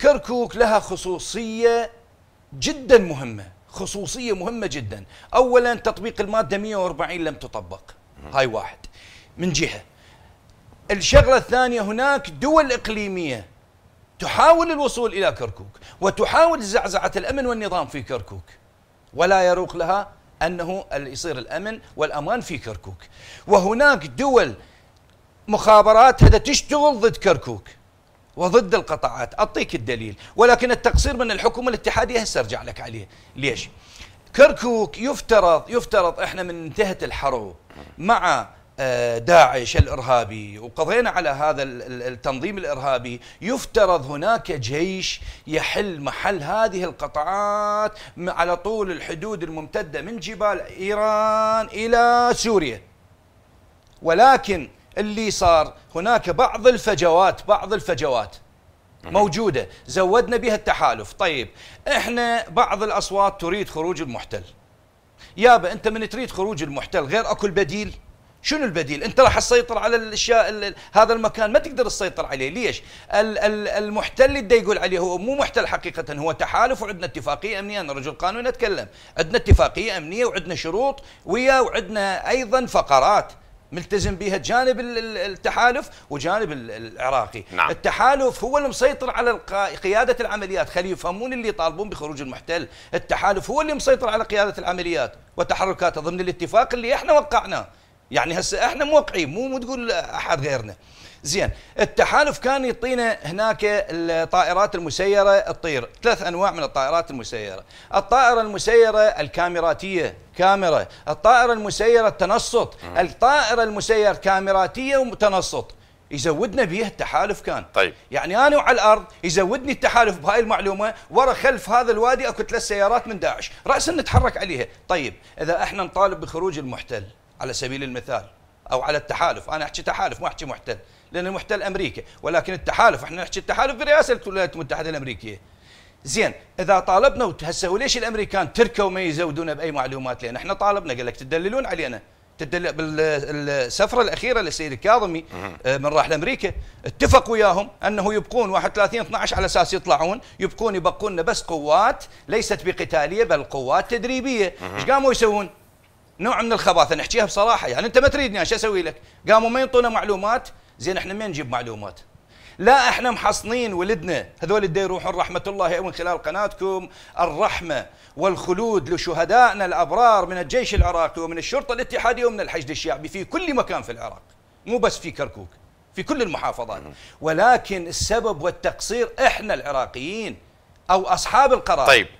كركوك لها خصوصية جدا مهمة خصوصية مهمة جدا أولا تطبيق المادة 140 لم تطبق هاي واحد من جهة الشغلة الثانية هناك دول إقليمية تحاول الوصول إلى كركوك وتحاول زعزعة الأمن والنظام في كركوك ولا يروق لها أنه يصير الأمن والأمان في كركوك وهناك دول مخابرات هذا تشتغل ضد كركوك وضد القطاعات أعطيك الدليل ولكن التقصير من الحكومة الاتحادية هسه أرجع لك عليه ليش كركوك يفترض يفترض احنا من انتهت الحرب مع آه، داعش الارهابي وقضينا على هذا التنظيم الارهابي يفترض هناك جيش يحل محل هذه القطاعات على طول الحدود الممتده من جبال ايران الى سوريا ولكن اللي صار هناك بعض الفجوات بعض الفجوات موجودة زودنا بها التحالف طيب احنا بعض الأصوات تريد خروج المحتل يابا انت من تريد خروج المحتل غير اكل بديل شنو البديل انت راح تسيطر على الاشياء هذا المكان ما تقدر تسيطر عليه ليش ال ال المحتل اللي يقول عليه هو مو محتل حقيقه هو تحالف وعندنا اتفاقيه امنيه انا رجل قانون اتكلم عندنا اتفاقيه امنيه وعندنا شروط ويا وعندنا ايضا فقرات ملتزم بها جانب التحالف وجانب العراقي نعم. التحالف هو اللي مسيطر على قيادة العمليات خلي يفهمون اللي يطالبون بخروج المحتل التحالف هو اللي مسيطر على قيادة العمليات وتحركاته ضمن الاتفاق اللي احنا وقعناه يعني هسه احنا موقعين مو مو تقول احد غيرنا زين التحالف كان يعطينا هناك الطائرات المسيره تطير ثلاث انواع من الطائرات المسيره الطائره المسيره الكاميراتيه كاميرا الطائره المسيره التنصت الطائره المسيره كاميراتيه ومتنصت يزودنا بيه التحالف كان طيب يعني انا وعلى الارض يزودني التحالف بهاي المعلومه ورا خلف هذا الوادي اكو ثلاث سيارات من داعش راسا نتحرك عليها طيب اذا احنا نطالب بخروج المحتل على سبيل المثال او على التحالف انا احكي تحالف ما احكي محتل لان المحتل امريكا ولكن التحالف احنا نحكي التحالف برئاسه الولايات المتحده الامريكيه زين اذا طالبنا هسه وليش الامريكان تركوا ما يزودونا باي معلومات لان احنا طالبنا قال لك تدللون علينا تدل بالسفره الاخيره للسيد الكاظمي آه، من راح لامريكا اتفق وياهم انه يبقون 31 12 على اساس يطلعون يبقون يبقون بس قوات ليست بقتاليه بل قوات تدريبيه ايش قاموا يسوون نوع من الخباثه نحكيها بصراحه يعني انت ما تريدني ايش اسوي لك؟ قاموا ما ينطونا معلومات زين احنا ما نجيب معلومات لا احنا محصنين ولدنا هذول اللي يروحون رحمه الله من خلال قناتكم الرحمه والخلود لشهدائنا الابرار من الجيش العراقي ومن الشرطه الاتحاديه ومن الحشد الشعبي في كل مكان في العراق مو بس في كركوك في كل المحافظات ولكن السبب والتقصير احنا العراقيين او اصحاب القرار طيب